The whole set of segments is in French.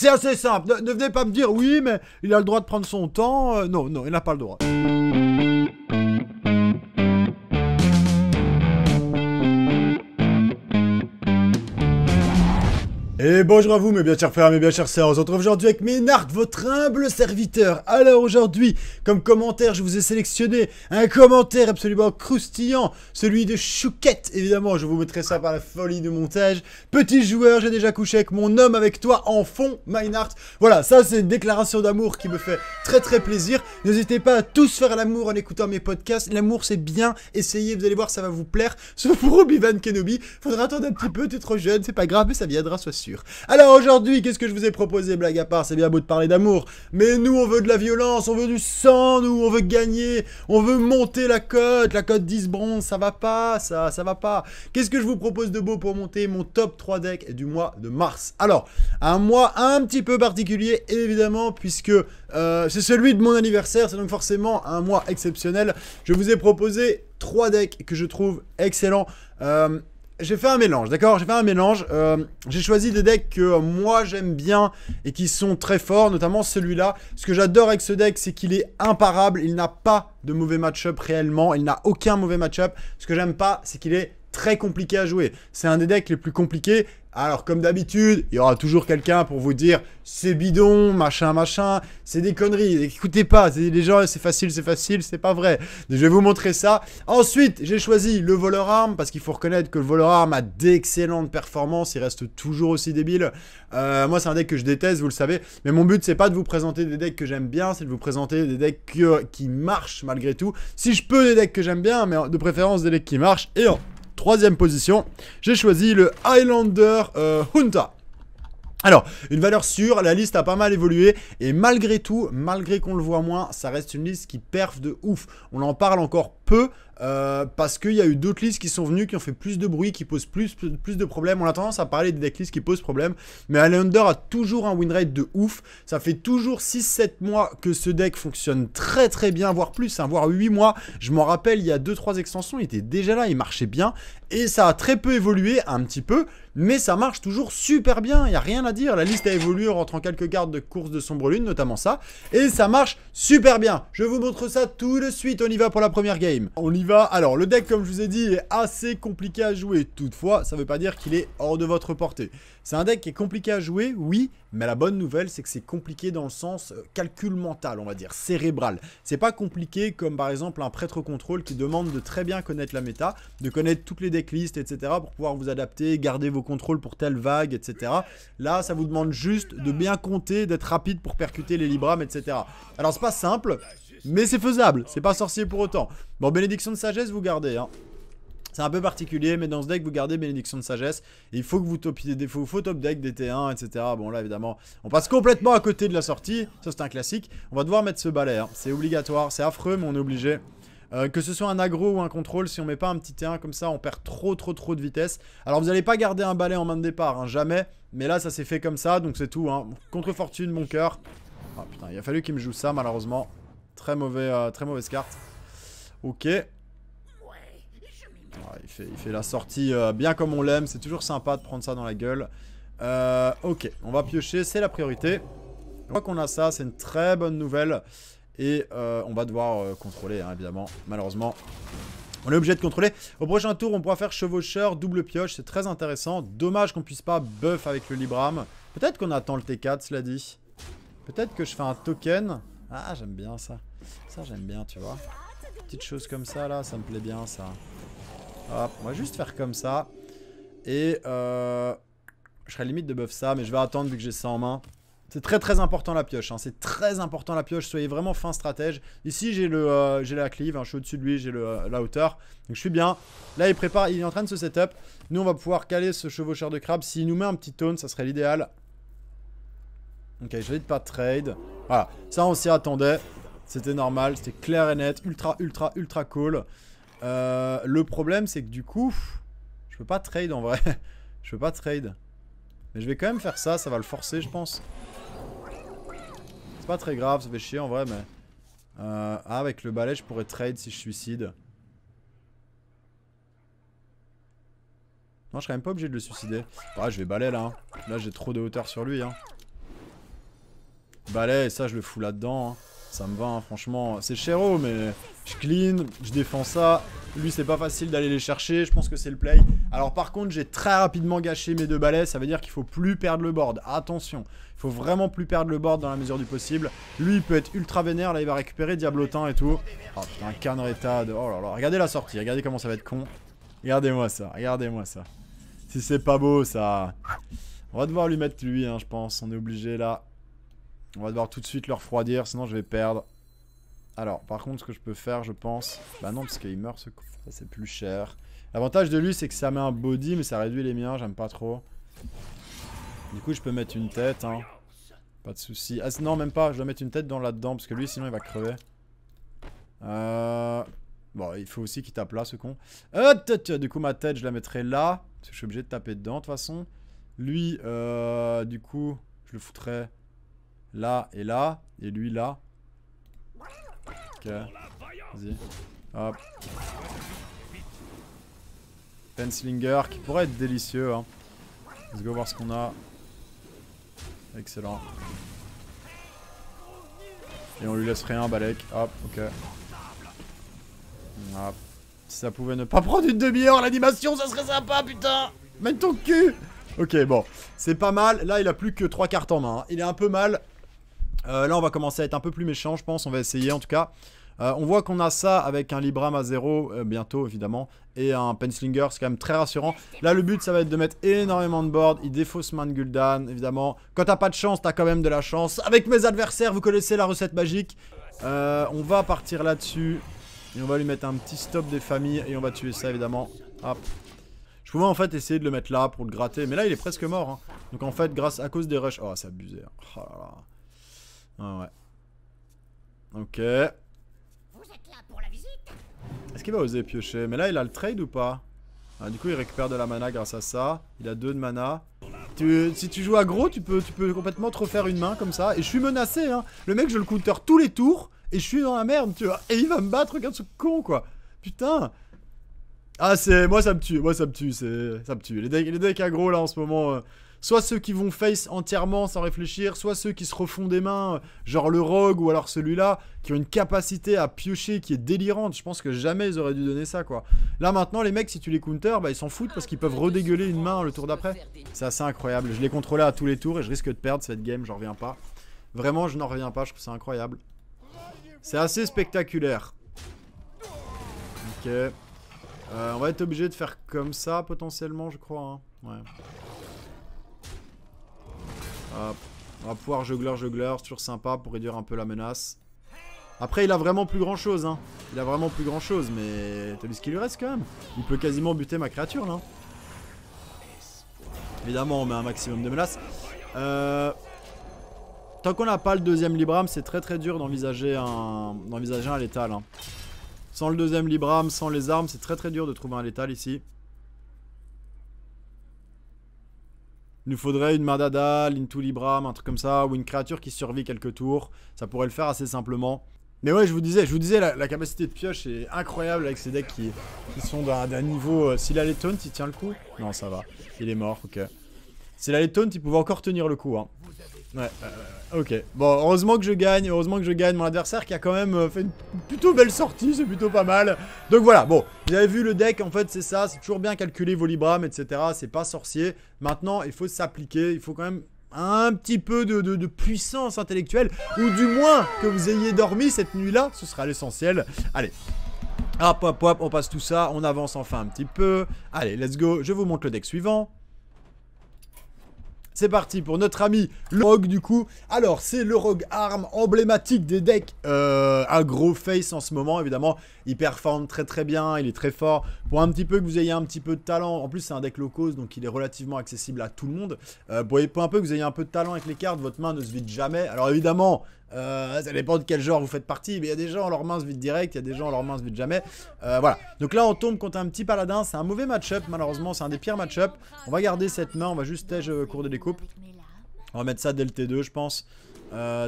C'est assez simple. Ne, venez pas me dire oui, mais il a le droit de prendre son temps. Euh, non, non, il n'a pas le droit. Et bonjour à vous mes bien chers frères, mes bien chers sœurs, on se retrouve aujourd'hui avec Ménard, votre humble serviteur. Alors aujourd'hui, comme commentaire, je vous ai sélectionné un commentaire absolument croustillant, celui de Chouquette, évidemment, je vous mettrai ça par la folie du montage. Petit joueur, j'ai déjà couché avec mon homme, avec toi, en fond, Meinhardt. Voilà, ça c'est une déclaration d'amour qui me fait très très plaisir. N'hésitez pas à tous faire l'amour en écoutant mes podcasts, l'amour c'est bien, essayez, vous allez voir, ça va vous plaire. Sauf pour Obi-Wan Kenobi, faudra attendre un petit peu, t'es trop jeune, c'est pas grave, mais ça viendra, sois sûr. Alors aujourd'hui, qu'est-ce que je vous ai proposé, blague à part C'est bien beau de parler d'amour, mais nous on veut de la violence, on veut du sang, nous on veut gagner, on veut monter la cote, la cote 10 bronze, ça va pas, ça, ça va pas. Qu'est-ce que je vous propose de beau pour monter mon top 3 deck du mois de mars Alors, un mois un petit peu particulier, évidemment, puisque euh, c'est celui de mon anniversaire, c'est donc forcément un mois exceptionnel. Je vous ai proposé trois decks que je trouve excellents. Euh, j'ai fait un mélange, d'accord J'ai fait un mélange. Euh, j'ai choisi des decks que euh, moi j'aime bien et qui sont très forts, notamment celui-là. Ce que j'adore avec ce deck, c'est qu'il est imparable. Il n'a pas de mauvais match-up réellement. Il n'a aucun mauvais match-up. Ce que j'aime pas, c'est qu'il est très compliqué à jouer. C'est un des decks les plus compliqués alors, comme d'habitude, il y aura toujours quelqu'un pour vous dire c'est bidon, machin, machin, c'est des conneries. Écoutez pas, c'est des gens, c'est facile, c'est facile, c'est pas vrai. je vais vous montrer ça. Ensuite, j'ai choisi le voleur arme parce qu'il faut reconnaître que le voleur arme a d'excellentes performances. Il reste toujours aussi débile. Euh, moi, c'est un deck que je déteste, vous le savez. Mais mon but, c'est pas de vous présenter des decks que j'aime bien, c'est de vous présenter des decks qui marchent malgré tout. Si je peux, des decks que j'aime bien, mais de préférence des decks qui marchent. Et troisième position, j'ai choisi le Highlander euh, Hunta. Alors, une valeur sûre, la liste a pas mal évolué, et malgré tout, malgré qu'on le voit moins, ça reste une liste qui perf de ouf. On en parle encore peu, euh, parce qu'il y a eu d'autres listes qui sont venues, qui ont fait plus de bruit, qui posent plus, de problèmes. On a tendance à parler des lists qui posent problème, mais Allender a toujours un win rate de ouf. Ça fait toujours 6-7 mois que ce deck fonctionne très très bien, voire plus, hein, voire 8 mois. Je m'en rappelle, il y a 2-3 extensions, il était déjà là, il marchait bien, et ça a très peu évolué, un petit peu, mais ça marche toujours super bien, il n'y a rien à dire. La liste a évolué en rentrant quelques cartes de course de sombre lune, notamment ça, et ça marche super bien. Je vous montre ça tout de suite, on y va pour la première game. On y va alors, le deck, comme je vous ai dit, est assez compliqué à jouer. Toutefois, ça ne veut pas dire qu'il est hors de votre portée. C'est un deck qui est compliqué à jouer, oui, mais la bonne nouvelle, c'est que c'est compliqué dans le sens euh, calcul mental, on va dire, cérébral. C'est pas compliqué comme par exemple un prêtre contrôle qui demande de très bien connaître la méta, de connaître toutes les decklists, etc. pour pouvoir vous adapter, garder vos contrôles pour telle vague, etc. Là, ça vous demande juste de bien compter, d'être rapide pour percuter les Libram, etc. Alors, c'est pas simple, mais c'est faisable, c'est pas sorcier pour autant. Bon, bénédiction de sagesse, vous gardez, hein. C'est un peu particulier, mais dans ce deck, vous gardez bénédiction de sagesse. il faut que vous topiez des défauts faut top deck des T1, etc. Bon, là, évidemment, on passe complètement à côté de la sortie. Ça, c'est un classique. On va devoir mettre ce balai. Hein. C'est obligatoire. C'est affreux, mais on est obligé. Euh, que ce soit un agro ou un contrôle, si on met pas un petit T1 comme ça, on perd trop trop trop de vitesse. Alors vous n'allez pas garder un balai en main de départ, hein, jamais. Mais là, ça s'est fait comme ça, donc c'est tout. Hein. Contre fortune, mon cœur. Ah putain, il a fallu qu'il me joue ça, malheureusement. Très, mauvais, euh, très mauvaise carte. Ok. il, fait, la sortie euh, bien comme on l'aime. C'est toujours sympa de prendre ça dans la gueule. Euh, ok, on va piocher, c'est la priorité. Je crois qu'on a ça, c'est une très bonne nouvelle. Et on va devoir contrôler, hein, évidemment, malheureusement. On est obligé de contrôler. Au prochain tour, on pourra faire chevaucheur, double pioche, c'est très intéressant. Dommage qu'on puisse pas buff avec le Libram. Peut-être qu'on attend le T4, cela dit. Peut-être que je fais un token. Ah, j'aime bien ça. Ça, j'aime bien, tu vois. Petite chose comme ça, là, ça me plaît bien, ça. Hop, on va juste faire comme ça. Et euh, je serais limite de buff ça, mais je vais attendre vu que j'ai ça en main. C'est très très important la pioche, hein. c'est très important la pioche, soyez vraiment fin stratège. Ici j'ai le euh, j'ai la cleave, hein. je suis au-dessus de lui, j'ai euh, la hauteur, donc je suis bien. Là il prépare, il est en train de se setup, nous on va pouvoir caler ce chevaucheur de crabe, s'il nous met un petit taunt ça serait l'idéal. Ok, je vais pas trade. Voilà, ça on s'y attendait. C'était normal, c'était clair et net, ultra, ultra, ultra cool. Euh, le problème, c'est que du coup, je peux pas trade en vrai. je peux pas trade. Mais je vais quand même faire ça, ça va le forcer, je pense. C'est pas très grave, ça fait chier en vrai, mais... Euh, avec le balai, je pourrais trade si je suicide. Non, je serais même pas obligé de le suicider. Ouais je vais balai, là. Hein. Là, j'ai trop de hauteur sur lui, hein. Balai, ça je le fous là-dedans. Hein. Ça me va, hein, franchement. C'est chéro, oh, mais je clean, je défends ça. Lui, c'est pas facile d'aller les chercher. Je pense que c'est le play. Alors, par contre, j'ai très rapidement gâché mes deux balais. Ça veut dire qu'il faut plus perdre le board. Attention, il faut vraiment plus perdre le board dans la mesure du possible. Lui, il peut être ultra vénère. Là, il va récupérer Diablotin et tout. Oh putain, Canreta. De... Oh là Regardez la sortie. Regardez comment ça va être con. Regardez-moi ça. Regardez-moi ça. Si c'est pas beau, ça. On va devoir lui mettre lui, hein, je pense. On est obligé là. On va devoir tout de suite le refroidir, sinon je vais perdre. Alors, par contre, ce que je peux faire, je pense... Bah non, parce qu'il meurt ce con. c'est plus cher. L'avantage de lui, c'est que ça met un body, mais ça réduit les miens. J'aime pas trop. Du coup, je peux mettre une tête, hein. Pas de soucis. Ah non, même pas. Je dois mettre une tête dans là-dedans, parce que lui, sinon, il va crever. Euh, bon, il faut aussi qu'il tape là, ce con. Euh, du coup, ma tête, je la mettrai là. Parce que je suis obligé de taper dedans, de toute façon. Lui, euh, du coup, je le foutrais là et là. Et lui là. Ok. Vas-y. Hop. Penslinger qui pourrait être délicieux. Hein. Let's go voir ce qu'on a. Excellent. Et on lui laisse rien, Balek. Hop, ok. Hop. Si ça pouvait ne pas prendre une demi-heure l'animation, ça serait sympa, putain Mène ton cul Ok, bon. C'est pas mal. Là, il a plus que 3 cartes en main. Hein. Il est un peu mal. Euh, là, on va commencer à être un peu plus méchant, je pense. On va essayer, en tout cas. Euh, on voit qu'on a ça avec un Libram à zéro euh, bientôt, évidemment. Et un Penslinger, c'est quand même très rassurant. Là, le but, ça va être de mettre énormément de board. Il défausse main de évidemment. Quand t'as pas de chance, t'as quand même de la chance. Avec mes adversaires, vous connaissez la recette magique. on va partir là-dessus. Et on va lui mettre un petit stop des familles. Et on va tuer ça, évidemment. Hop. Je pouvais en fait essayer de le mettre là pour le gratter, mais là il est presque mort. Hein. Donc en fait, grâce à cause des rushs... Oh, c'est abusé. Hein. Oh ah ouais. Ok. Est-ce qu'il va oser piocher Mais là, il a le trade ou pas ah, Du coup, il récupère de la mana grâce à ça. Il a deux de mana. si tu joues aggro, tu peux, tu peux complètement te refaire une main comme ça. Et je suis menacé, hein. Le mec, je le counter tous les tours. Et je suis dans la merde, tu vois. Et il va me battre, regarde ce con, quoi. Putain. Ah, c'est... Moi, ça me tue. Moi, ça me tue. Ça me tue. Les decks, aggro, là, en ce moment... Euh, soit ceux qui vont face entièrement sans réfléchir, soit ceux qui se refont des mains, euh, genre le rogue ou alors celui-là, qui ont une capacité à piocher qui est délirante. Je pense que jamais ils auraient dû donner ça, quoi. Là maintenant, les mecs, si tu les counter, bah ils s'en foutent parce qu'ils peuvent redégueuler une main le tour d'après. C'est assez incroyable. Je l'ai contrôlé à tous les tours et je risque de perdre cette game, j'en reviens pas. Vraiment, je n'en reviens pas, je trouve ça incroyable. C'est assez spectaculaire. Ok. Euh, on va être obligé de faire comme ça potentiellement, je crois. Hein. Ouais. On va pouvoir jugler, c'est toujours sympa pour réduire un peu la menace. Après, il a vraiment plus grand chose, hein. Il a vraiment plus grand chose, mais t'as vu ce qu'il lui reste quand même Il peut quasiment buter ma créature là. Évidemment, on met un maximum de menaces. Euh, tant qu'on n'a pas le deuxième Libram, c'est très très dur d'envisager un, un létal. Hein. Sans le deuxième Libram, sans les armes, c'est très très dur de trouver un létal ici. Il nous faudrait une mardada, une un truc comme ça, ou une créature qui survit quelques tours. Ça pourrait le faire assez simplement. Mais ouais, je vous disais, je vous disais, la, capacité de pioche est incroyable avec ces decks qui, sont d'un niveau... Si euh, S'il a les il tient le coup Non, ça va. Il est mort, ok. S'il a les taunts, il pouvait encore tenir le coup, hein. Ouais, ok. Bon, heureusement que je gagne, heureusement que je gagne mon adversaire qui a quand même euh, fait une plutôt belle sortie, c'est plutôt pas mal. Donc voilà, bon, vous avez vu le deck, en fait c'est ça, c'est toujours bien calculé, vos librames, etc. C'est pas sorcier. Maintenant, il faut s'appliquer, il faut quand même un petit peu de, de, puissance intellectuelle, ou du moins que vous ayez dormi cette nuit-là, ce sera l'essentiel. Allez. Hop, hop, hop, on passe tout ça, on avance enfin un petit peu. Allez, let's go, je vous montre le deck suivant. C'est parti pour notre ami le Rogue du coup. Alors c'est le Rogue Arm emblématique des decks à euh, gros face en ce moment évidemment. Il performe très très bien, il est très fort. Pour un petit peu que vous ayez un petit peu de talent, en plus c'est un deck low cost donc il est relativement accessible à tout le monde. Euh, pour, un peu que vous ayez un peu de talent avec les cartes, votre main ne se vide jamais. Alors évidemment euh, ça dépend de quel genre vous faites partie, mais il y a des gens, leur main se direct, il y a des gens, leur main se jamais. Euh, voilà. Donc là, on tombe contre un petit paladin. C'est un mauvais match-up, malheureusement. C'est un des pires match-up. On va garder cette main. On va juste tège euh, cours de découpe. On va mettre ça dès le T2, je pense.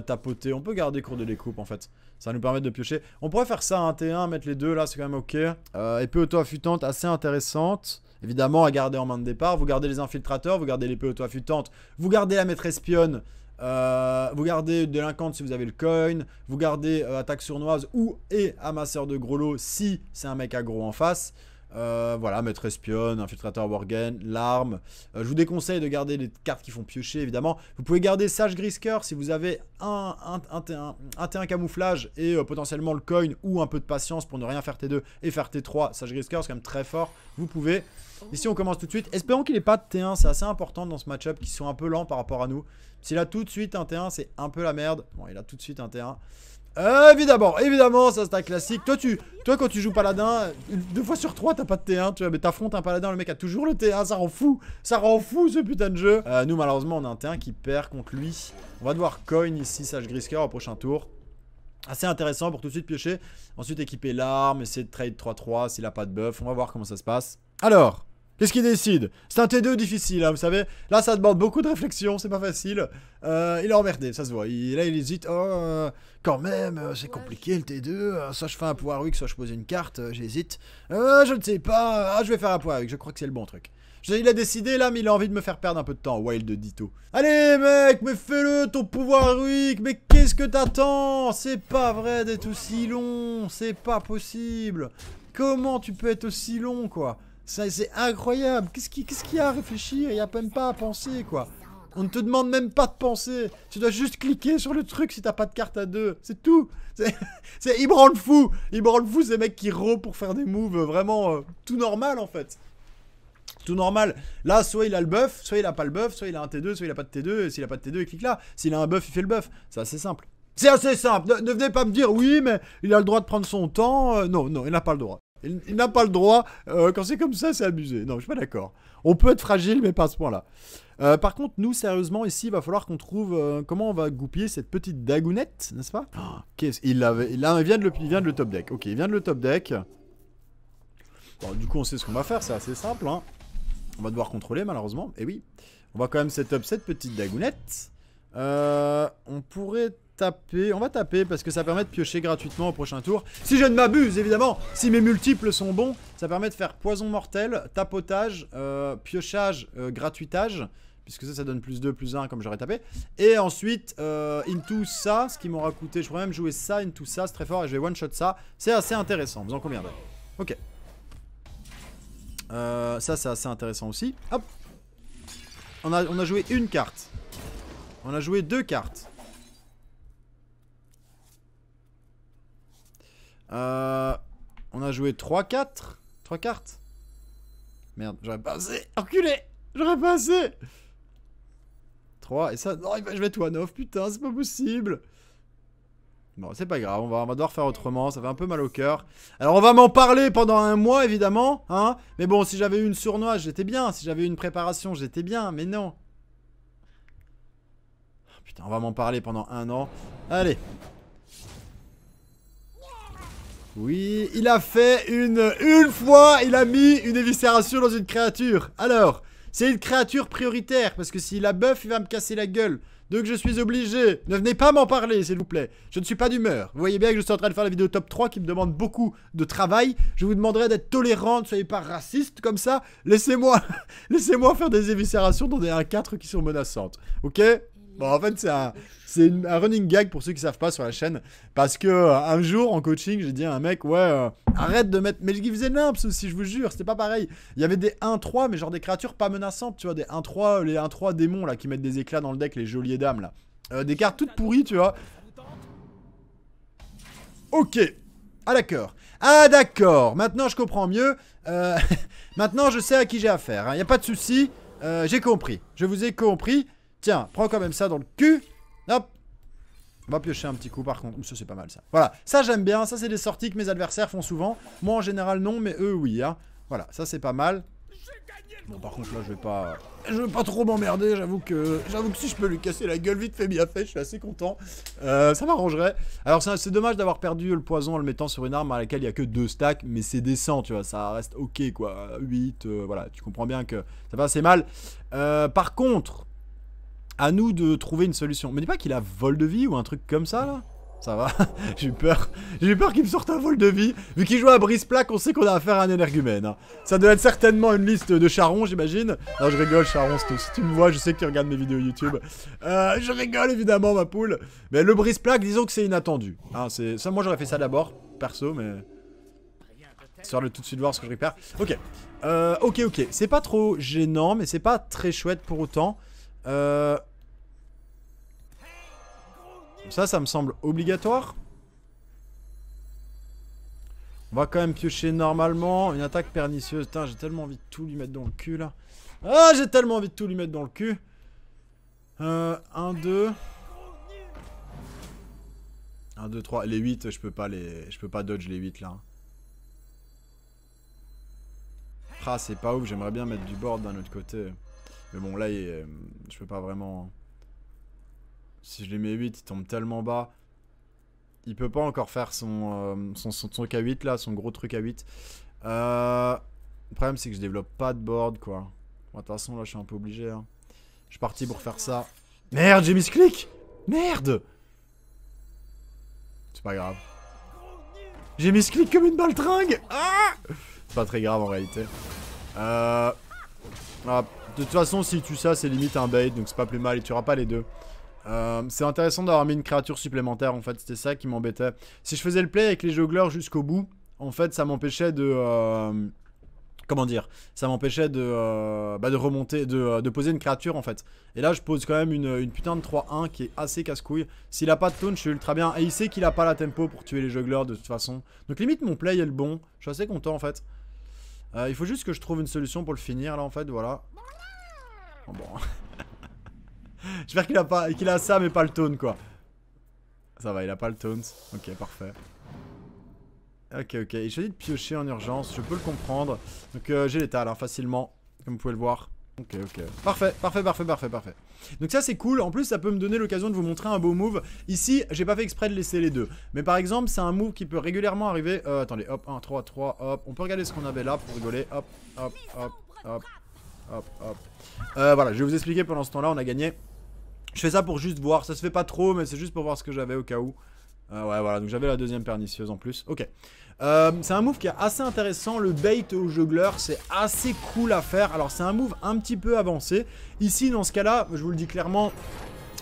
tapoter. On peut garder cours de découpe, en fait. Ça nous permet de piocher. On pourrait faire ça, un T1, mettre les deux, là, c'est quand même OK. épée auto-affûtante assez intéressante évidemment à garder en main de départ. Vous gardez les infiltrateurs, vous gardez l'épée auto-affûtante, vous gardez la maîtresse espionne euh, vous gardez délinquante si vous avez le coin. Vous gardez euh, attaque sournoise ou et amasseur de gros si c'est un mec aggro en face. Euh, voilà, maître espionne, infiltrateur worgen, l'arme. Euh, je vous déconseille de garder les cartes qui font piocher, évidemment. Vous pouvez garder Sage Grisker si vous avez un, un, T1 camouflage et euh, potentiellement le coin ou un peu de patience pour ne rien faire T2 et faire T3. Sage Grisker, c'est quand même très fort. Vous pouvez. Ici, on commence tout de suite. Espérons qu'il n'ait pas de T1, c'est assez important dans ce match-up, qui sont un peu lents par rapport à nous. S'il a tout de suite un T1, c'est un peu la merde. Bon, il a tout de suite un T1. Euh, évidemment, évidemment, ça c'est un classique. Toi, tu, toi, quand tu joues paladin, deux fois sur trois, t'as pas de T1, tu vois, mais t'affrontes un paladin, le mec a toujours le T1, ça rend fou, ça rend fou ce putain de jeu. Euh, nous, malheureusement, on a un T1 qui perd contre lui. On va devoir coin ici, Sage Grisker, au prochain tour. Assez intéressant pour tout de suite piocher. Ensuite, équiper l'arme, essayer de trade 3-3 s'il a pas de buff. On va voir comment ça se passe. Alors, Qu'est-ce qu'il décide C'est un T2 difficile, hein, vous savez. Là, ça demande beaucoup de réflexion, c'est pas facile. Euh, il est emmerdé, ça se voit. là, il hésite. Oh, euh, quand même, euh, c'est compliqué le T2. Soit je fais un pouvoir week, soit je pose une carte, j'hésite. je ne sais pas. Ah, je vais faire un pouvoir weak. je crois que c'est le bon truc. il a décidé là, mais il a envie de me faire perdre un peu de temps. Wild Ditto. Allez, mec, mais fais-le, ton pouvoir weak. Mais qu'est-ce que t'attends C'est pas vrai d'être aussi long. C'est pas possible. Comment tu peux être aussi long, quoi c'est incroyable. Qu'est-ce qu'il y a à réfléchir Il n'y a même pas à penser, quoi. On ne te demande même pas de penser. Tu dois juste cliquer sur le truc si t'as pas de carte à deux. C'est tout. C'est me le fou. Ils le fou ces mecs qui ro pour faire des moves vraiment euh, tout normal en fait. Tout normal. Là, soit il a le buff, soit il a pas le buff, soit il a un T2, soit il a pas de T2. Et s'il a pas de T2, il clique là. S'il a un buff, il fait le buff. C'est assez simple. C'est assez simple. Ne, venez pas me dire oui, mais il a le droit de prendre son temps. Euh, non, non, il n'a pas le droit. Il, n'a pas le droit. Euh, quand c'est comme ça, c'est abusé. Non, je suis pas d'accord. On peut être fragile, mais pas à ce point-là. Euh, par contre, nous, sérieusement, ici, il va falloir qu'on trouve euh, comment on va goupiller cette petite dagounette, n'est-ce pas oh, -ce il, vient de le, top deck. Ok, il vient de le top deck. du coup, on sait ce qu'on va faire, c'est assez simple. Hein. On va devoir contrôler, malheureusement. Et eh oui, on va quand même setup cette petite dagounette. on pourrait taper, on va taper parce que ça permet de piocher gratuitement au prochain tour. Si je ne m'abuse, évidemment, si mes multiples sont bons, ça permet de faire poison mortel, tapotage, euh, piochage, euh, gratuitage. Puisque ça, ça donne plus 2, plus 1 comme j'aurais tapé. Et ensuite, euh, into ça, ce qui m'aura coûté. Je pourrais même jouer ça, into ça, c'est très fort. Et je vais one-shot ça. C'est assez intéressant, vous en conviendrez. Ok. ça, c'est assez intéressant aussi. Hop. On a, on a joué une carte. On a joué deux cartes. Euh, on a joué 3, 4 3 cartes Merde, j'aurais pas assez Enculé J'aurais pas assez 3, et ça... Non, je vais être one putain, c'est pas possible Bon, c'est pas grave, on va, on va, devoir faire autrement, ça fait un peu mal au cœur. Alors on va m'en parler pendant un mois, évidemment, hein Mais bon, si j'avais eu une sournoise, j'étais bien, si j'avais eu une préparation, j'étais bien, mais non Putain, on va m'en parler pendant un an. Allez, oui, il a fait une... Une fois, il a mis une éviscération dans une créature. Alors, c'est une créature prioritaire, parce que s'il la buff, il va me casser la gueule. Donc je suis obligé. Ne venez pas m'en parler, s'il vous plaît. Je ne suis pas d'humeur. Vous voyez bien que je suis en train de faire la vidéo top 3 qui me demande beaucoup de travail. Je vous demanderai d'être tolérant, ne soyez pas raciste comme ça. Laissez-moi laissez-moi faire des éviscérations dans des 1-4 qui sont menaçantes. Ok Bon, en fait, c'est un, running gag pour ceux qui savent pas sur la chaîne. Parce que euh, un jour, en coaching, j'ai dit à un mec, ouais, euh, arrête de mettre. Mais je faisais l'imps aussi, je vous jure, c'était pas pareil. Il y avait des 1-3, mais genre des créatures pas menaçantes, tu vois, des 1-3, euh, les 1-3 démons là qui mettent des éclats dans le deck, les geôliers dames là. des cartes toutes pourries, tu vois. Ok, ah d'accord. Ah d'accord, maintenant je comprends mieux. maintenant je sais à qui j'ai affaire, il hein. n'y a pas de souci, j'ai compris. Je vous ai compris. Tiens, prends quand même ça dans le cul. Hop. On va piocher un petit coup par contre. Ça, c'est pas mal ça. Voilà, ça j'aime bien. Ça, c'est des sorties que mes adversaires font souvent. Moi, en général, non, mais eux, oui. Hein. Voilà, ça, c'est pas mal. Bon, par contre, là, je vais pas... Je vais pas trop m'emmerder, j'avoue que... J'avoue que si je peux lui casser la gueule vite fait, bien fait, je suis assez content. Euh, ça m'arrangerait. Alors, c'est dommage d'avoir perdu le poison en le mettant sur une arme à laquelle il y a que deux stacks, mais c'est décent, tu vois, ça reste ok, quoi. 8, euh, voilà, tu comprends bien que ça va assez mal. Euh, par contre, à nous de trouver une solution. Mais dis pas qu'il a vol de vie ou un truc comme ça là ça va, j'ai eu peur. J'ai peur qu'il me sorte un vol de vie. Vu qu'il joue à brise plaque, on sait qu'on a affaire à un énergumène. Hein. Ça doit être certainement une liste de charron, j'imagine. Non, je rigole, charron, si tu, me vois, je sais que tu regardes mes vidéos YouTube. Euh, je rigole, évidemment, ma poule. Mais le brise plaque, disons que c'est inattendu. Hein. c'est ça, moi, j'aurais fait ça d'abord, perso, mais... Histoire de tout de suite voir ce que je récupère. Ok, euh, ok, ok. C'est pas trop gênant, mais c'est pas très chouette pour autant. Euh... Ça, ça me semble obligatoire. On va quand même piocher normalement. Une attaque pernicieuse. Putain, j'ai tellement envie de tout lui mettre dans le cul, là. Ah, j'ai tellement envie de tout lui mettre dans le cul. Euh, 1, 2... 1, 2, 3... Les 8, je peux pas les... Je peux pas dodge les 8, là. Ah, c'est pas ouf. J'aimerais bien mettre du board d'un autre côté. Mais bon, là, euh, je peux pas vraiment... Si je les mets 8, il tombe tellement bas. Il peut pas encore faire son, k euh, son, son, 8, là, son gros truc à 8. Euh, le problème, c'est que je développe pas de board, quoi. De toute façon, là, je suis un peu obligé. Hein. Je suis parti pour faire ça. Merde, j'ai mis ce clic Merde C'est pas grave. J'ai mis ce clic comme une baltringue ah C'est pas très grave en réalité. Euh... Hop. De toute façon, si tu ça, c'est limite un bait, donc c'est pas plus mal, et tu auras pas les deux. Euh, c'est intéressant d'avoir mis une créature supplémentaire, en fait, c'était ça qui m'embêtait. Si je faisais le play avec les jugleurs jusqu'au bout, en fait, ça m'empêchait de... Euh, comment dire Ça m'empêchait de, euh, bah, de remonter, de, poser une créature, en fait. Et là, je pose quand même une, putain de 3-1 qui est assez casse-couille. S'il a pas de taunt, je suis ultra bien. Et il sait qu'il a pas la tempo pour tuer les jugleurs de toute façon. Donc limite, mon play est le bon. Je suis assez content, en fait. il faut juste que je trouve une solution pour le finir, là, en fait, voilà. Oh, bon. J'espère qu'il a, pas, qu'il a ça, mais pas le tone quoi. Ça va, il a pas le taunt. Ok, parfait. Ok, ok. Il choisit de piocher en urgence, je peux le comprendre. Donc euh, j'ai l'état alors hein, facilement, comme vous pouvez le voir. Ok, ok. Parfait, parfait, parfait, parfait, parfait. Donc ça, c'est cool. En plus, ça peut me donner l'occasion de vous montrer un beau move. Ici, j'ai pas fait exprès de laisser les deux. Mais par exemple, c'est un move qui peut régulièrement arriver... Euh, attendez, hop, 1, 3, 3, hop. On peut regarder ce qu'on avait là pour rigoler. Hop, hop, hop, hop hop, hop. Euh, voilà, je vais vous expliquer pendant ce temps-là, on a gagné. Je fais ça pour juste voir, ça se fait pas trop, mais c'est juste pour voir ce que j'avais au cas où. Euh, ouais, voilà, donc j'avais la deuxième pernicieuse en plus. Ok. Euh, c'est un move qui est assez intéressant, le bait au juggleur, c'est assez cool à faire. Alors c'est un move un petit peu avancé. Ici, dans ce cas-là, je vous le dis clairement,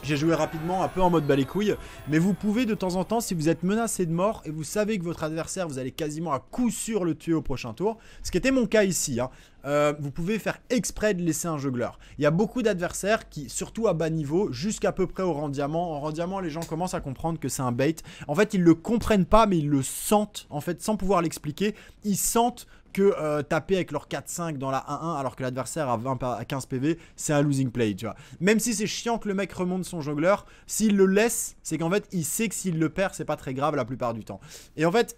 j'ai joué rapidement, un peu en mode balai couille, mais vous pouvez de temps en temps, si vous êtes menacé de mort et vous savez que votre adversaire, vous allez quasiment à coup sûr le tuer au prochain tour, ce qui était mon cas ici, hein. euh, vous pouvez faire exprès de laisser un juggleur. Il y a beaucoup d'adversaires qui, surtout à bas niveau, jusqu'à peu près au rang diamant, en rang diamant, les gens commencent à comprendre que c'est un bait. En fait, ils le comprennent pas, mais ils le sentent, en fait, sans pouvoir l'expliquer, ils sentent que euh, taper avec leur 4-5 dans la 1-1 alors que l'adversaire a 20 à 15 PV, c'est un losing play, tu vois. Même si c'est chiant que le mec remonte son jongleur, s'il le laisse, c'est qu'en fait, il sait que s'il le perd, c'est pas très grave la plupart du temps. Et en fait,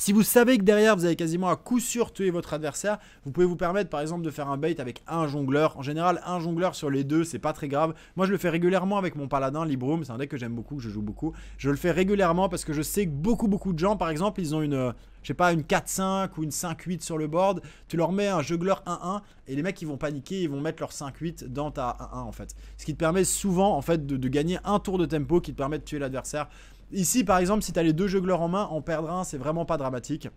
si vous savez que derrière, vous avez quasiment à coup sûr tué votre adversaire, vous pouvez vous permettre par exemple de faire un bait avec un jongleur. En général, un jongleur sur les deux, c'est pas très grave. Moi, je le fais régulièrement avec mon paladin Libroom. c'est un deck que j'aime beaucoup, que je joue beaucoup. Je le fais régulièrement parce que je sais que beaucoup, beaucoup de gens, par exemple, ils ont une euh, je pas, une 4-5 ou une 5-8 sur le board, tu leur mets un jongleur 1-1 et les mecs ils vont paniquer, ils vont mettre leur 5-8 dans ta 1-1 en fait. Ce qui te permet souvent en fait de, de, gagner un tour de tempo qui te permet de tuer l'adversaire Ici, par exemple, si tu les deux jugleurs en main, en perdre un, c'est vraiment pas dramatique.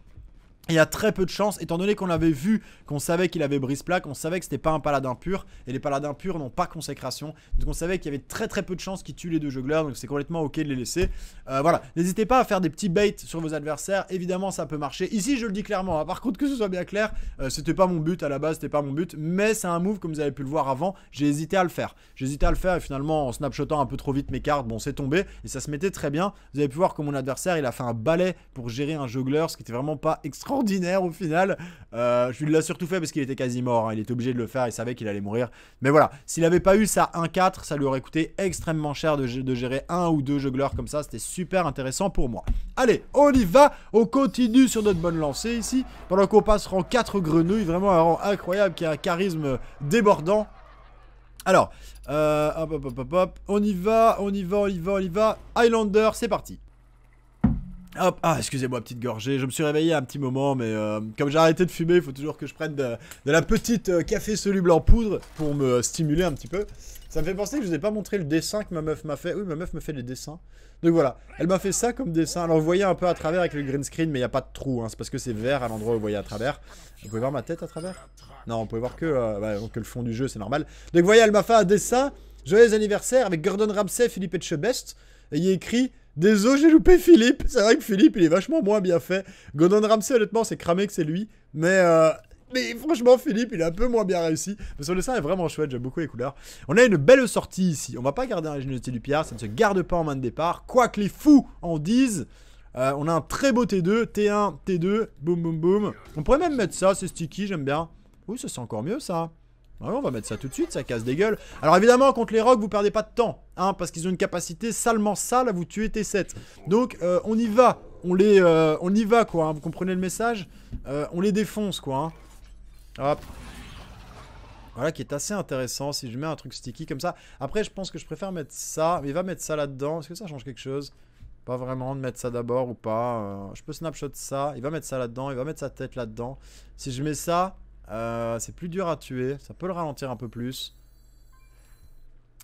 Il y a très peu de chance étant donné qu'on avait vu, qu'on savait qu'il avait brise plaque, on savait que c'était pas un paladin pur, et les paladins purs n'ont pas consécration, donc on savait qu'il y avait très très peu de chance qu'il tue les deux jugglers, donc c'est complètement ok de les laisser. Euh, voilà, n'hésitez pas à faire des petits baits sur vos adversaires, évidemment ça peut marcher. Ici je le dis clairement, hein. par contre que ce soit bien clair, euh, c'était pas mon but à la base, c'était pas mon but, mais c'est un move comme vous avez pu le voir avant, j'ai hésité à le faire. J'ai hésité à le faire et finalement en snapshotant un peu trop vite mes cartes, bon c'est tombé, et ça se mettait très bien. Vous avez pu voir que mon adversaire il a fait un balai pour gérer un juggler, ce qui était vraiment pas extrêmement... Ordinaire au final. Euh, je lui l'ai surtout fait parce qu'il était quasi mort. Hein. Il était obligé de le faire, il savait qu'il allait mourir. Mais voilà, s'il avait pas eu ça 1-4, ça lui aurait coûté extrêmement cher de, de gérer un ou deux jugglers comme ça. C'était super intéressant pour moi. Allez, on y va. On continue sur notre bonne lancée ici. Pendant qu'on passe rang 4 grenouilles, vraiment un rang incroyable qui a un charisme débordant. Alors, euh, hop, hop, hop, hop, on y va, on y va, on y va, on y va. Highlander, c'est parti. Hop, ah excusez-moi petite gorgée, je me suis réveillé un petit moment mais euh, comme j'ai arrêté de fumer il faut toujours que je prenne de, la petite euh, café soluble en poudre pour me stimuler un petit peu. Ça me fait penser que je vous ai pas montré le dessin que ma meuf m'a fait. Oui ma meuf me fait des dessins. Donc voilà, elle m'a fait ça comme dessin. Alors vous voyez un peu à travers avec le green screen mais il n'y a pas de trou hein, c'est parce que c'est vert à l'endroit où vous voyez à travers. Vous pouvez voir ma tête à travers Non, on pouvez voir que, euh, bah, le fond du jeu c'est normal. Donc vous voyez elle m'a fait un dessin, joyeux anniversaire avec Gordon Ramsay, Philippe Etchebest a écrit Désolé, j'ai loupé Philippe. C'est vrai que Philippe, il est vachement moins bien fait. Godon Ramsey, honnêtement, c'est cramé que c'est lui. Mais, euh, mais franchement, Philippe, il est un peu moins bien réussi. Parce que le dessin est vraiment chouette, j'aime beaucoup les couleurs. On a une belle sortie ici. On va pas garder l'ingéniosité du Pierre, ça ne se garde pas en main de départ. Quoi que les fous en disent. Euh, on a un très beau T2, T1, T2, boum boum boum. On pourrait même mettre ça, c'est sticky, j'aime bien. Oui, ça c'est encore mieux ça on va mettre ça tout de suite, ça casse des gueules. Alors évidemment, contre les rocs, vous perdez pas de temps, hein, parce qu'ils ont une capacité salement sale à vous tuer T7. Donc euh, on y va, on les, euh, on y va quoi, hein. vous comprenez le message euh, On les défonce quoi. Hein. Hop. Voilà, qui est assez intéressant, si je mets un truc sticky comme ça. Après, je pense que je préfère mettre ça, Il va mettre ça là-dedans, est-ce que ça change quelque chose pas vraiment de mettre ça d'abord ou pas. je peux snapshot ça. Il va mettre ça là-dedans. Il va mettre sa tête là-dedans. Si je mets ça, euh, c'est plus dur à tuer. Ça peut le ralentir un peu plus.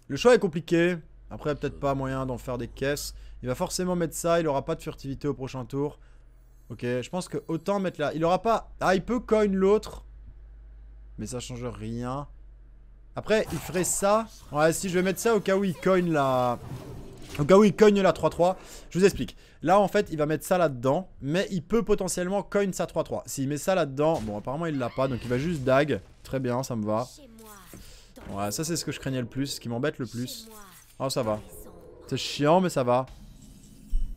Le choix est compliqué. Après, peut-être pas moyen d'en faire des caisses. Il va forcément mettre ça. Il aura pas de furtivité au prochain tour. Ok, je pense que autant mettre là. Il aura pas... Ah, il peut coin l'autre. Mais ça change rien. Après, il ferait ça. Ouais, si je vais mettre ça au cas où il coin la... Donc cas où il cogne la 3-3, je vous explique. Là, en fait, il va mettre ça là-dedans, mais il peut potentiellement cogne sa 3-3. S'il met ça là-dedans, bon, apparemment, il l'a pas, donc il va juste dag. Très bien, ça me va. Ouais, ça, c'est ce que je craignais le plus, ce qui m'embête le plus. Oh, ça va. C'est chiant, mais ça va.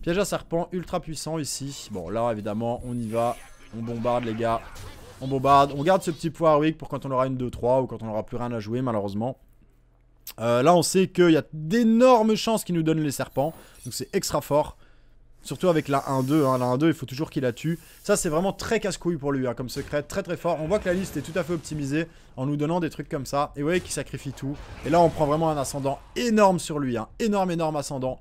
Piège à serpent ultra puissant ici. Bon, là, évidemment, on y va. On bombarde, les gars. On bombarde. On garde ce petit pouvoir, pour quand on aura une 2-3 ou quand on aura plus rien à jouer, malheureusement. Euh, là, on sait qu'il y a d'énormes chances qu'il nous donne les serpents. Donc c'est extra fort. Surtout avec la 1-2. Hein. La 1-2, il faut toujours qu'il la tue. Ça, c'est vraiment très casse-couille pour lui, hein, comme secret. Très, très fort. On voit que la liste est tout à fait optimisée en nous donnant des trucs comme ça. Et vous voyez qu'il sacrifie tout. Et là, on prend vraiment un ascendant énorme sur lui. un hein. Énorme, énorme ascendant.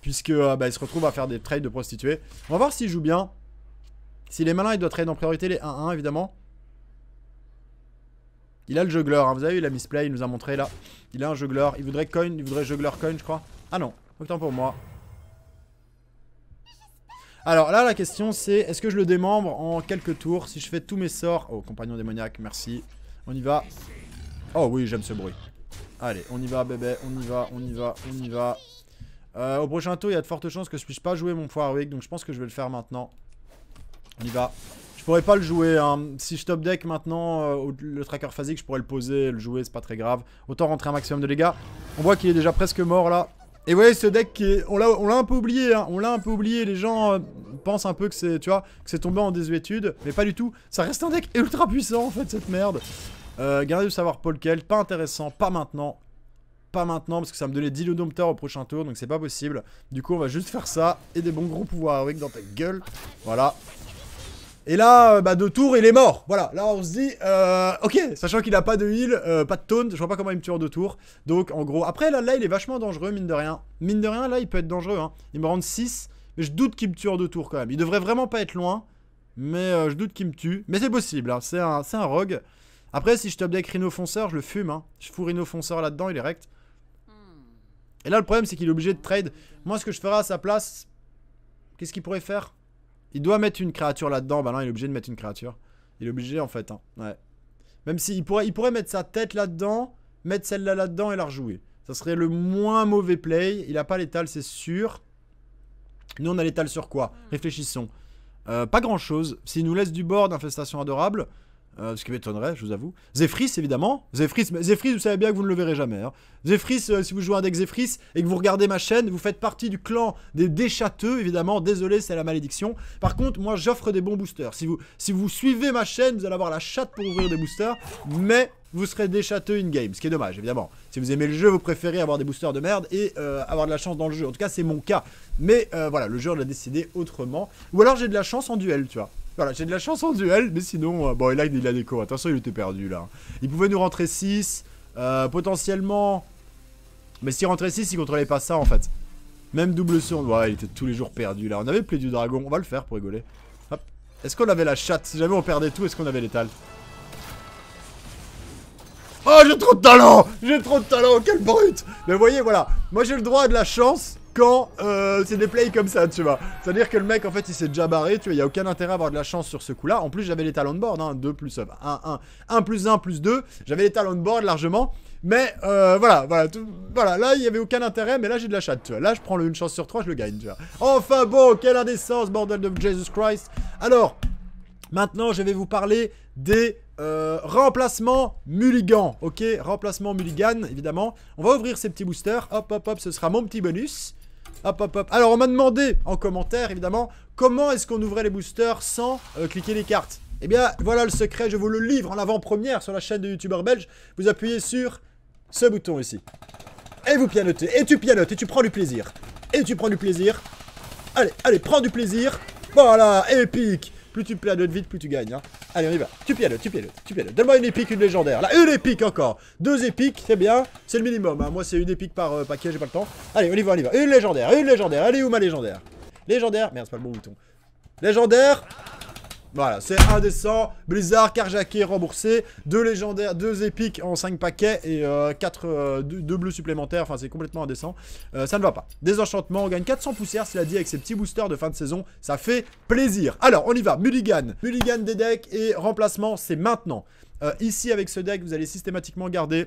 Puisque euh, bah, il se retrouve à faire des trades de prostituées. On va voir s'il joue bien. S'il est malin, il doit trade en priorité les 1-1, évidemment. Il a le juggleur, hein. vous avez vu la misplay, il nous a montré là. Il a un juggleur, il voudrait coin, il voudrait juggler coin je crois. Ah non, autant pour moi. Alors là la question c'est, est-ce que je le démembre en quelques tours si je fais tous mes sorts Oh, compagnon démoniaque, merci. On y va. Oh oui, j'aime ce bruit. Allez, on y va bébé, on y va, on y va, on y va. Euh, au prochain tour, il y a de fortes chances que je puisse pas jouer mon Foirwick, donc je pense que je vais le faire maintenant. On y va. Je pourrais pas le jouer. Hein. Si je top deck maintenant, euh, le tracker phasique, je pourrais le poser, le jouer, c'est pas très grave. Autant rentrer un maximum de dégâts. On voit qu'il est déjà presque mort là. Et vous voyez ce deck, qui est... on l'a un peu oublié, hein. on l'a un peu oublié, les gens euh, pensent un peu que c'est, tu vois, que c'est tombé en désuétude, mais pas du tout. Ça reste un deck ultra puissant en fait, cette merde. Euh, gardez de savoir Paul Kelt, pas intéressant, pas maintenant, pas maintenant parce que ça me donnait 10 Dompteur au prochain tour donc c'est pas possible. Du coup on va juste faire ça et des bons gros pouvoirs avec dans ta gueule. Voilà. Et là, euh, bah, de tour, il est mort. Voilà, là, on se dit, euh, ok, sachant qu'il a pas de heal, euh, pas de taunt, je vois pas comment il me tue en deux tours. Donc, en gros, après, là, là, il est vachement dangereux, mine de rien. Mine de rien, là, il peut être dangereux. Hein. Il me rend 6, mais je doute qu'il me tue en deux tours quand même. Il devrait vraiment pas être loin, mais euh, je doute qu'il me tue. Mais c'est possible, hein. c'est un, un, rogue. Après, si je top deck Rhino Fonceur, je le fume. Hein. Je fous Rhino Fonceur là-dedans, il est rect. Et là, le problème, c'est qu'il est obligé de trade. Moi, ce que je ferai à sa place, qu'est-ce qu'il pourrait faire il doit mettre une créature là-dedans. Bah non, il est obligé de mettre une créature. Il est obligé en fait. Hein. Ouais. Même s'il pourrait, il pourrait mettre sa tête là-dedans, mettre celle-là là-dedans et la rejouer. Ça serait le moins mauvais play. Il n'a pas l'étale, c'est sûr. Nous, on a l'étale sur quoi hmm. Réfléchissons. Euh, pas grand-chose. S'il nous laisse du bord d'infestation adorable, euh, ce qui m'étonnerait, je vous avoue. Zephris, évidemment. mais vous savez bien que vous ne le verrez jamais. Hein. Euh, si vous jouez un deck Zephris et que vous regardez ma chaîne, vous faites partie du clan des déchateux, évidemment. Désolé, c'est la malédiction. Par contre, moi, j'offre des bons boosters. Si vous, si vous suivez ma chaîne, vous allez avoir la chatte pour ouvrir des boosters. Mais vous serez déchateux in-game, ce qui est dommage, évidemment. Si vous aimez le jeu, vous préférez avoir des boosters de merde et euh, avoir de la chance dans le jeu. En tout cas, c'est mon cas. Mais voilà, le jeu l'a décidé autrement. Ou alors, j'ai de la chance en duel, tu vois. Voilà, j'ai de la chance en duel, mais sinon... Euh, bon, il a des corps. Attention, il était perdu, là. Il pouvait nous rentrer 6, euh, potentiellement... Mais s'il rentrait 6, il contrôlait pas ça, en fait. Même double sur... Ouais, il était tous les jours perdu, là. On avait plaidé du Dragon, on va le faire pour rigoler. Hop. Est-ce qu'on avait la chatte Si jamais on perdait tout, est-ce qu'on avait l'étal Oh, j'ai trop de talent J'ai trop de talent, quel brut Mais vous voyez, voilà. Moi, j'ai le droit à de la chance, quand euh, c'est des plays comme ça, tu vois. C'est-à-dire que le mec, en fait, il s'est déjà barré, tu vois, il n'y a aucun intérêt à avoir de la chance sur ce coup-là. En plus, j'avais les talons de board, hein, 2 plus 1, 1, 1 plus 1 plus 2, j'avais les talons de board largement. Mais euh, voilà, voilà, voilà, là, il n'y avait aucun intérêt, mais là, j'ai de la chatte, tu vois. Là, je prends le une chance sur 3, je le gagne, tu vois. Enfin bon, quelle indécence, bordel de Jesus Christ. Alors, maintenant, je vais vous parler des euh, Remplacements mulligans Mulligan, ok Remplacement Mulligan, évidemment. On va ouvrir ces petits boosters. Hop, hop, hop, ce sera mon petit bonus. Hop, hop, hop. Alors, on m'a demandé en commentaire, évidemment, comment est-ce qu'on ouvrait les boosters sans euh, cliquer les cartes. Eh bien, voilà le secret. Je vous le livre en avant-première sur la chaîne de youtubeur belge. Vous appuyez sur ce bouton ici. Et vous pianotez. Et tu pianotes. Et tu prends du plaisir. Et tu prends du plaisir. Allez, allez, prends du plaisir. Voilà, épique plus tu l'autre vite, plus tu gagnes. Hein. Allez, on y va. Tu le tu le tu piais-le. Donne-moi une épique, une légendaire. Là, une épique encore. Deux épiques, c'est bien. C'est le minimum. Hein. Moi, c'est une épique par euh, paquet, j'ai pas le temps. Allez, on y va, on y va. Une légendaire, une légendaire. Allez, où ma légendaire Légendaire. Merde, c'est pas le bon bouton. Légendaire. Voilà, c'est indécent. Blizzard, carjacké, remboursé. Deux légendaires, deux épiques en 5 paquets et 4, euh, euh, deux, bleus supplémentaires. Enfin, c'est complètement indécent. Euh, ça ne va pas. Désenchantement, on gagne 400 poussières, cela dit, avec ces petits boosters de fin de saison. Ça fait plaisir. Alors, on y va. Mulligan. Mulligan des decks et remplacement, c'est maintenant. ici, avec ce deck, vous allez systématiquement garder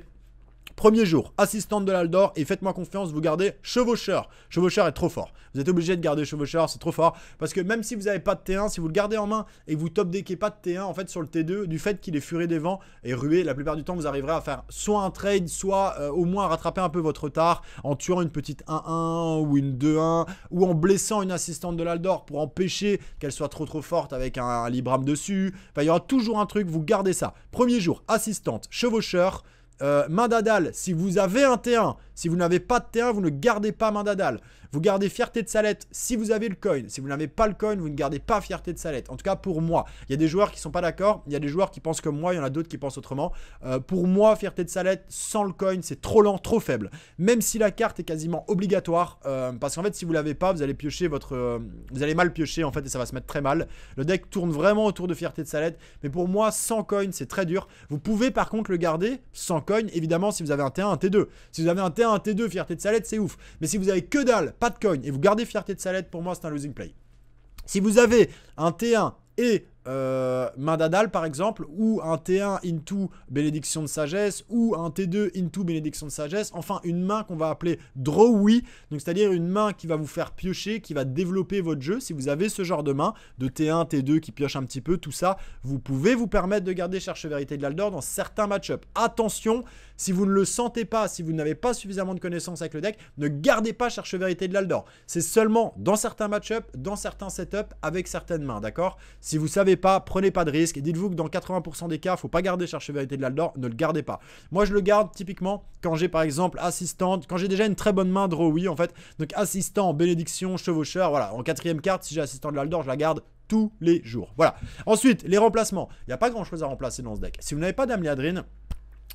Premier jour, assistante de l'Aldor et faites-moi confiance, vous gardez Chevaucheur. Chevaucheur est trop fort. Vous êtes obligé de garder Chevaucheur, c'est trop fort. Parce que même si vous n'avez pas de T1, si vous le gardez en main et vous top deckez pas de T1, en fait sur le T2, du fait qu'il est furé des vents et rué, la plupart du temps vous arriverez à faire soit un trade, soit euh, au moins rattraper un peu votre retard en tuant une petite 1-1 ou une 2-1 ou en blessant une assistante de l'Aldor pour empêcher qu'elle soit trop trop forte avec un, un Libram dessus. Enfin, il y aura toujours un truc, vous gardez ça. Premier jour, assistante, chevaucheur, euh, Mandadal, si vous avez un T1, si vous n'avez pas de T1 vous ne gardez pas Mandadal. Vous gardez fierté de Salette si vous avez le coin. Si vous n'avez pas le coin, vous ne gardez pas fierté de Salette. En tout cas, pour moi, il y a des joueurs qui ne sont pas d'accord. Il y a des joueurs qui pensent comme moi. Il y en a d'autres qui pensent autrement. Euh, pour moi, fierté de Salette sans le coin, c'est trop lent, trop faible. Même si la carte est quasiment obligatoire, euh, parce qu'en fait, si vous l'avez pas, vous allez piocher votre, euh, vous allez mal piocher en fait et ça va se mettre très mal. Le deck tourne vraiment autour de fierté de Salette. Mais pour moi, sans coin, c'est très dur. Vous pouvez par contre le garder sans coin, évidemment, si vous avez un T1, un T2. Si vous avez un T1 un T2, fierté de Salette, c'est ouf. Mais si vous avez que dalle, pas de coin, et vous gardez fierté de Salette, pour moi, c'est un losing play. Si vous avez un T1 et euh, main d'Adal par exemple, ou un T1 into bénédiction de sagesse, ou un T2 into bénédiction de sagesse, enfin une main qu'on va appeler drawy, donc c'est-à-dire une main qui va vous faire piocher, qui va développer votre jeu. Si vous avez ce genre de main, de T1, T2 qui pioche un petit peu, tout ça, vous pouvez vous permettre de garder cherche vérité de l'Aldor dans certains match-up. Attention, si vous ne le sentez pas, si vous n'avez pas suffisamment de connaissances avec le deck, ne gardez pas cherche vérité de l'Aldor. C'est seulement dans certains match-up, dans certains setups, avec certaines mains, d'accord Si vous savez pas, prenez pas de risque. Dites-vous que dans 80% des cas, faut pas garder chercher vérité de l'Aldor, ne le gardez pas. Moi, je le garde typiquement quand j'ai par exemple assistante, quand j'ai déjà une très bonne main draw oui en fait. Donc assistant, bénédiction, chevaucheur, voilà. En quatrième carte, si j'ai assistant de l'Aldor, je la garde tous les jours. Voilà. Ensuite, les remplacements. Il n'y a pas grand chose à remplacer dans ce deck. Si vous n'avez pas d'Amliadrine,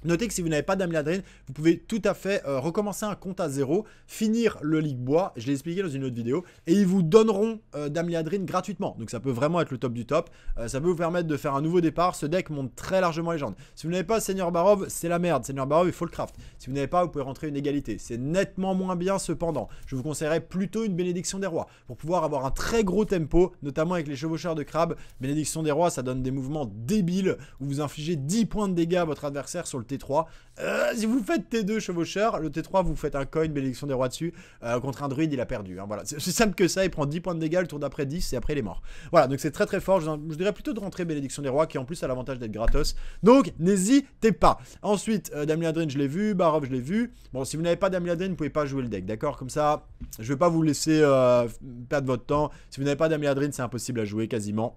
Notez que si vous n'avez pas d'améliadrine, vous pouvez tout à fait euh, recommencer un compte à zéro, finir le ligue bois, je l'ai expliqué dans une autre vidéo, et ils vous donneront euh, gratuitement. Donc ça peut vraiment être le top du top, euh, ça peut vous permettre de faire un nouveau départ, ce deck monte très largement les jambes. Si vous n'avez pas Seigneur Barov, c'est la merde, Seigneur Barov il faut le craft. Si vous n'avez pas, vous pouvez rentrer une égalité. C'est nettement moins bien cependant, je vous conseillerais plutôt une Bénédiction des Rois, pour pouvoir avoir un très gros tempo, notamment avec les Chevaucheurs de Crabe. Bénédiction des Rois, ça donne des mouvements débiles, où vous infligez 10 points de dégâts à votre adversaire sur le T3. Euh, si vous faites T2 chevaucheur, le T3, vous faites un coin bénédiction des rois dessus. Euh, contre un druide, il a perdu. Hein, voilà. C'est simple que ça, il prend 10 points de dégâts, le tour d'après 10, et après il est mort. Voilà, donc c'est très très fort. Je, dirais plutôt de rentrer bénédiction des rois, qui en plus a l'avantage d'être gratos. Donc n'hésitez pas. Ensuite, euh, je l'ai vu. Barov, je l'ai vu. Bon, si vous n'avez pas Adrien, vous pouvez pas jouer le deck, d'accord Comme ça, je vais pas vous laisser euh, perdre votre temps. Si vous n'avez pas Damladrin, c'est impossible à jouer quasiment.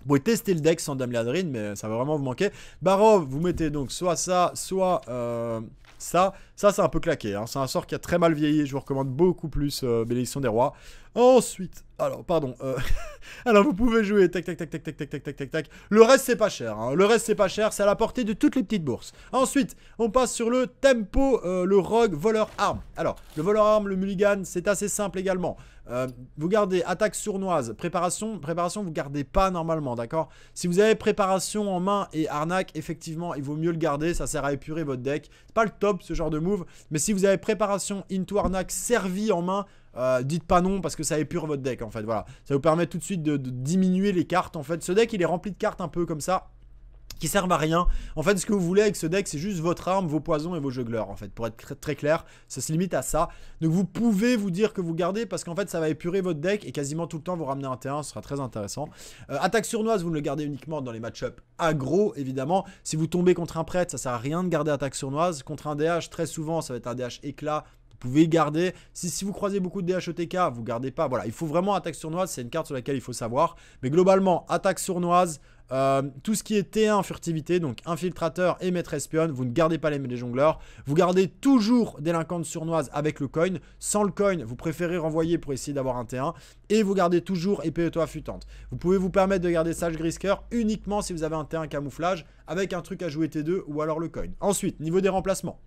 Vous pouvez tester le deck sans Dame mais ça va vraiment vous manquer. Barov, vous mettez donc soit ça, soit euh, ça. Ça, c'est un peu claqué. Hein. C'est un sort qui a très mal vieilli. Je vous recommande beaucoup plus euh, Bénédiction des Rois. Ensuite, alors, pardon. Euh, alors, vous pouvez jouer tac, tac, tac, tac, tac, tac, tac, tac, tac, tac. Le reste, c'est pas cher. Hein. Le reste, c'est pas cher. C'est à la portée de toutes les petites bourses. Ensuite, on passe sur le tempo, euh, le rogue, voleur, arme. Alors, le voleur arme, le mulligan, c'est assez simple également. vous gardez attaque sournoise, préparation, préparation vous gardez pas normalement, d'accord Si vous avez préparation en main et arnaque, effectivement, il vaut mieux le garder, ça sert à épurer votre deck. C'est pas le top ce genre de mouvement. Mais si vous avez préparation into arnaque servie en main, euh, dites pas non parce que ça épure votre deck en fait. Voilà, ça vous permet tout de suite de diminuer les cartes en fait. Ce deck il est rempli de cartes un peu comme ça qui servent à rien. En fait, ce que vous voulez avec ce deck, c'est juste votre arme, vos poisons et vos jugglers, en fait. Pour être très clair, ça se limite à ça. Donc vous pouvez vous dire que vous gardez, parce qu'en fait, ça va épurer votre deck, et quasiment tout le temps, vous ramenez un terrain, 1 ce sera très intéressant. Euh, attaque surnoise, vous ne le gardez uniquement dans les match-up aggro, évidemment. Si vous tombez contre un prêtre, ça sert à rien de garder attaque surnoise. Contre un DH, très souvent, ça va être un DH éclat, vous pouvez garder. Si, vous croisez beaucoup de DHETK, vous gardez pas. Voilà, il faut vraiment attaque surnoise. c'est une carte sur laquelle il faut savoir. Mais globalement, attaque sournoise, euh, tout ce qui est T1 furtivité, donc infiltrateur et maître espion vous ne gardez pas les, jongleurs. Vous gardez toujours délinquante sournoise avec le coin. Sans le coin, vous préférez renvoyer pour essayer d'avoir un T1. Et vous gardez toujours épée auto-affûtante. Vous pouvez vous permettre de garder Sage Grisker uniquement si vous avez un T1 camouflage avec un truc à jouer T2 ou alors le coin. Ensuite, niveau des remplacements.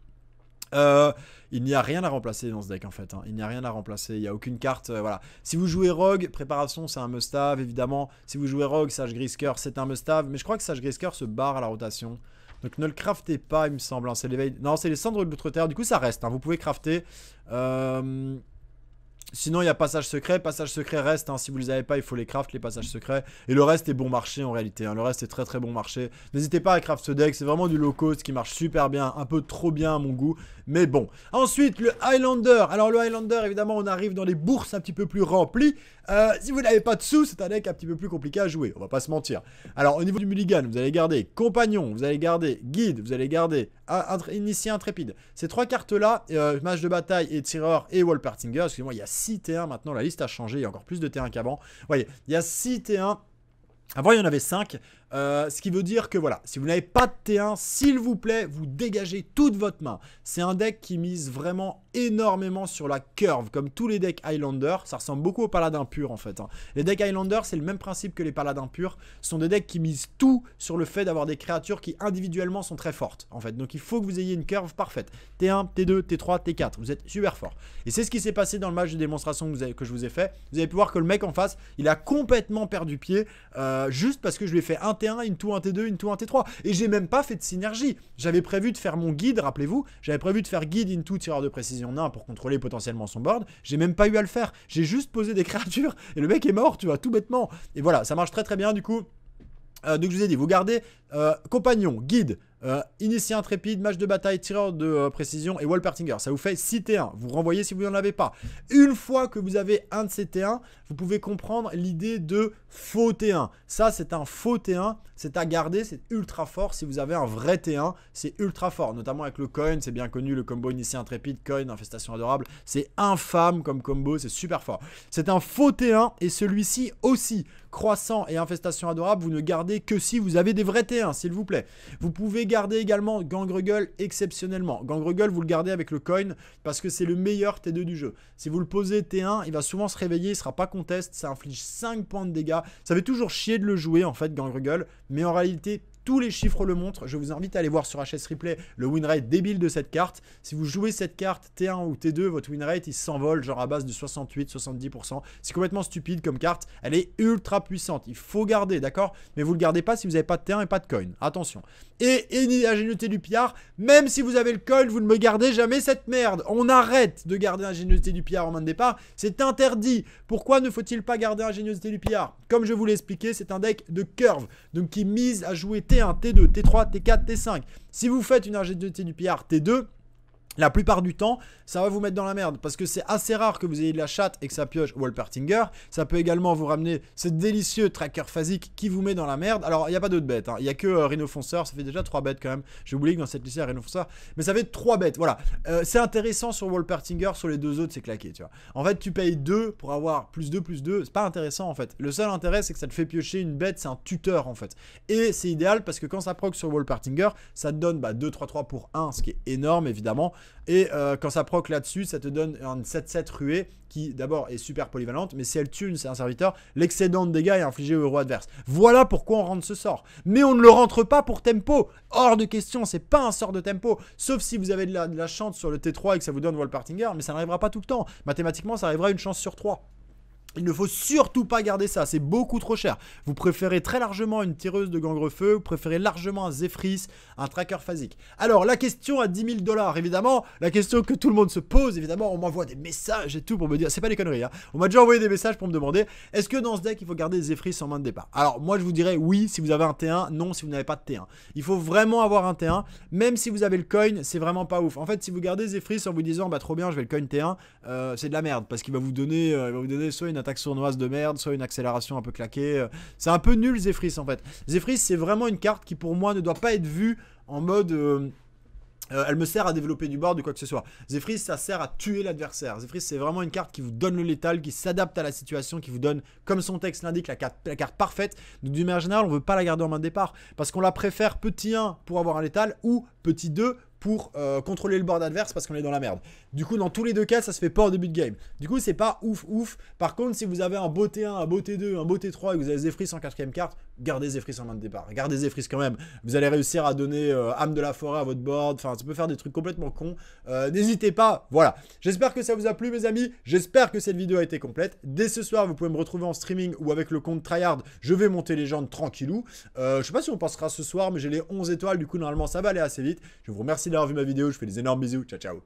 Euh, il n'y a rien à remplacer dans ce deck en fait. Hein. Il n'y a rien à remplacer. Il n'y a aucune carte. Euh, voilà. Si vous jouez Rogue, préparation, c'est un must évidemment. Si vous jouez Rogue, Sage Grisker, c'est un must Mais je crois que Sage Grisker se barre à la rotation. Donc ne le craftez pas, il me semble. Hein. C'est l'éveil. Non, c'est les cendres de l'outre-terre. Du coup, ça reste. Hein. Vous pouvez crafter. Euh... Sinon, il y a passage secret. Passage secret reste. Hein, si vous les avez pas, il faut les craft, les passages secrets. Et le reste est bon marché en réalité. Hein. Le reste est très très bon marché. N'hésitez pas à craft ce deck. C'est vraiment du low cost qui marche super bien. Un peu trop bien à mon goût. Mais bon. Ensuite, le Highlander. Alors, le Highlander, évidemment, on arrive dans les bourses un petit peu plus remplies. Euh, si vous n'avez pas de sous, c'est un deck un petit peu plus compliqué à jouer. On va pas se mentir. Alors, au niveau du mulligan, vous allez garder compagnon. Vous allez garder guide. Vous allez garder initié intrépide. Ces trois cartes-là, euh, match de bataille et tireur et wallpartinger. Excusez-moi, il y a 6 T1. Maintenant, la liste a changé. Il y a encore plus de T1 qu'avant. Vous voyez, il y a 6 T1 avant, il y en avait 5. Euh, ce qui veut dire que voilà, si vous n'avez pas de T1, s'il vous plaît, vous dégagez toute votre main. C'est un deck qui mise vraiment énormément sur la curve, comme tous les decks Highlander. Ça ressemble beaucoup aux paladins purs en fait. Hein. Les decks Highlander, c'est le même principe que les paladins purs. Ce sont des decks qui misent tout sur le fait d'avoir des créatures qui individuellement sont très fortes en fait. Donc il faut que vous ayez une curve parfaite. T1, T2, T3, T4. Vous êtes super fort. Et c'est ce qui s'est passé dans le match de démonstration que, que, je vous ai fait. Vous avez pu voir que le mec en face, il a complètement perdu pied. Euh, euh, juste parce que je lui ai fait un T1, une un T2, une un T3. Et j'ai même pas fait de synergie. J'avais prévu de faire mon guide, rappelez-vous, j'avais prévu de faire guide into tireur de précision 1 pour contrôler potentiellement son board. J'ai même pas eu à le faire. J'ai juste posé des créatures et le mec est mort, tu vois, tout bêtement. Et voilà, ça marche très très bien du coup. Euh, donc je vous ai dit, vous gardez euh, compagnon, guide, euh, initié intrépide, match de bataille, tireur de euh, précision et wall Ça vous fait 6 T1. Vous renvoyez si vous n'en avez pas. Une fois que vous avez un de ces T1, vous pouvez comprendre l'idée de faux T1. Ça, c'est un faux T1. C'est à garder. C'est ultra fort. Si vous avez un vrai T1, c'est ultra fort. Notamment avec le coin. C'est bien connu. Le combo initié intrépide, coin, infestation adorable. C'est infâme comme combo. C'est super fort. C'est un faux T1 et celui-ci aussi. Croissant et infestation adorable, vous ne gardez que si vous avez des vrais T1, s'il vous plaît. Vous pouvez gardez également Gangregul exceptionnellement. Gangregul vous le gardez avec le coin parce que c'est le meilleur T2 du jeu. Si vous le posez T1, il va souvent se réveiller, il sera pas contest, ça inflige 5 points de dégâts. Ça fait toujours chier de le jouer en fait, Gangregul, mais en réalité, tous les chiffres le montrent. Je vous invite à aller voir sur HS Replay le winrate débile de cette carte. Si vous jouez cette carte T1 ou T2, votre winrate il s'envole genre à base de 68-70%. C'est complètement stupide comme carte. Elle est ultra puissante. Il faut garder, d'accord Mais vous le gardez pas si vous n'avez pas de T1 et pas de coin. Attention et ingéniosité du pillard. Même si vous avez le col, vous ne me gardez jamais cette merde. On arrête de garder l'ingéniosité du pillard en main de départ. C'est interdit. Pourquoi ne faut-il pas garder ingéniosité du pillard Comme je vous l'ai expliqué, c'est un deck de curve. Donc qui mise à jouer T1, T2, T3, T4, T5. Si vous faites une ingéniosité du pillard T2, la plupart du temps, ça va vous mettre dans la merde parce que c'est assez rare que vous ayez de la chatte et que ça pioche Walpertinger. Ça peut également vous ramener ce délicieux tracker phasique qui vous met dans la merde. Alors, il n'y a pas d'autres bêtes, hein. il n'y a que euh, Rhino Rhinofonceur, ça fait déjà 3 bêtes quand même. J'ai oublié que dans cette liste, il y a mais ça fait 3 bêtes. Voilà, euh, c'est intéressant sur Walpertinger, sur les deux autres, c'est claqué, tu vois. En fait, tu payes 2 pour avoir plus 2 plus 2, c'est pas intéressant en fait. Le seul intérêt, c'est que ça te fait piocher une bête, c'est un tuteur en fait. Et c'est idéal parce que quand ça proc sur Walpertinger, ça te donne 2-3-3 bah, pour 1, ce qui est énorme évidemment. Et euh, quand ça proc là-dessus, ça te donne un 7-7 ruée qui d'abord est super polyvalente, mais si elle tune, c'est un serviteur, l'excédent de dégâts est infligé au héros adverse. Voilà pourquoi on rentre ce sort. Mais on ne le rentre pas pour tempo. Hors de question, c'est pas un sort de tempo. Sauf si vous avez de la, de la chance sur le T3 et que ça vous donne Partinger, mais ça n'arrivera pas tout le temps. Mathématiquement, ça arrivera une chance sur 3. Il ne faut surtout pas garder ça, c'est beaucoup trop cher. Vous préférez très largement une tireuse de gangrefeu, vous préférez largement un un tracker phasique. Alors la question à 10 000 dollars, évidemment, la question que tout le monde se pose, évidemment, on m'envoie des messages et tout pour me dire, c'est pas des conneries, hein. on m'a déjà envoyé des messages pour me demander, est-ce que dans ce deck il faut garder Zephyris en main de départ Alors moi je vous dirais oui si vous avez un T1, non si vous n'avez pas de T1. Il faut vraiment avoir un T1, même si vous avez le coin, c'est vraiment pas ouf. En fait si vous gardez Zephyris en vous disant, bah trop bien je vais le coin T1, euh, c'est de la merde parce qu'il va vous donner, euh, vous donner soit une attaque sournoise de merde, soit une accélération un peu claquée. Euh, c'est un peu nul Zephyris en fait. Zéphris c'est vraiment une carte qui pour moi ne doit pas être vue en mode... Euh, euh, elle me sert à développer du board ou quoi que ce soit. Zéphris ça sert à tuer l'adversaire. Zéphris c'est vraiment une carte qui vous donne le létal, qui s'adapte à la situation, qui vous donne, comme son texte l'indique, la carte, parfaite. Donc, d'une manière générale, on ne veut pas la garder en main de départ. Parce qu'on la préfère petit 1 pour avoir un létal ou petit 2 pour euh, contrôler le board adverse parce qu'on est dans la merde. Du coup, dans tous les deux cas, ça se fait pas au début de game. Du coup, c'est pas ouf ouf. Par contre, si vous avez un beau 1 un beau T2, un beau 3 et que vous avez Zephrys en 4ème carte, gardez Zephrys en main de départ. Gardez Zephrys quand même. Vous allez réussir à donner euh, âme de la forêt à votre board. Enfin, ça peut faire des trucs complètement cons. Euh, n'hésitez pas. Voilà. J'espère que ça vous a plu, mes amis. J'espère que cette vidéo a été complète. Dès ce soir, vous pouvez me retrouver en streaming ou avec le compte Tryhard. Je vais monter les jambes tranquillou. je sais pas si on passera ce soir, mais j'ai les 11 étoiles. Du coup, normalement, ça va aller assez vite. Je vous remercie d'avoir vu ma vidéo. Je fais des énormes bisous. Ciao, ciao.